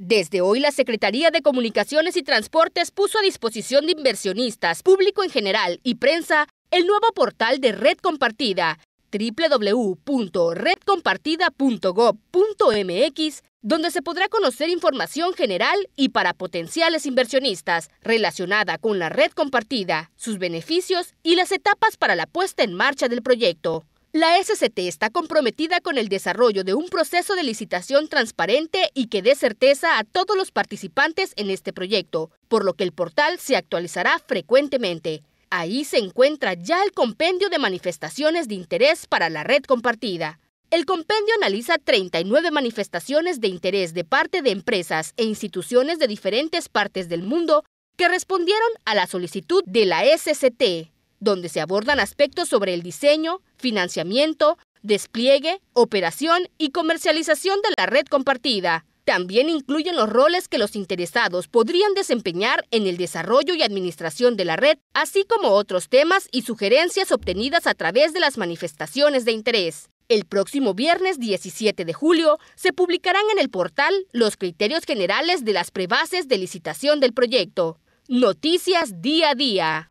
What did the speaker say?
Desde hoy, la Secretaría de Comunicaciones y Transportes puso a disposición de inversionistas, público en general y prensa el nuevo portal de Red Compartida, www.redcompartida.gov.mx, donde se podrá conocer información general y para potenciales inversionistas relacionada con la red compartida, sus beneficios y las etapas para la puesta en marcha del proyecto. La SCT está comprometida con el desarrollo de un proceso de licitación transparente y que dé certeza a todos los participantes en este proyecto, por lo que el portal se actualizará frecuentemente. Ahí se encuentra ya el compendio de manifestaciones de interés para la red compartida. El compendio analiza 39 manifestaciones de interés de parte de empresas e instituciones de diferentes partes del mundo que respondieron a la solicitud de la SCT donde se abordan aspectos sobre el diseño, financiamiento, despliegue, operación y comercialización de la red compartida. También incluyen los roles que los interesados podrían desempeñar en el desarrollo y administración de la red, así como otros temas y sugerencias obtenidas a través de las manifestaciones de interés. El próximo viernes 17 de julio se publicarán en el portal los criterios generales de las prebases de licitación del proyecto. Noticias día a día.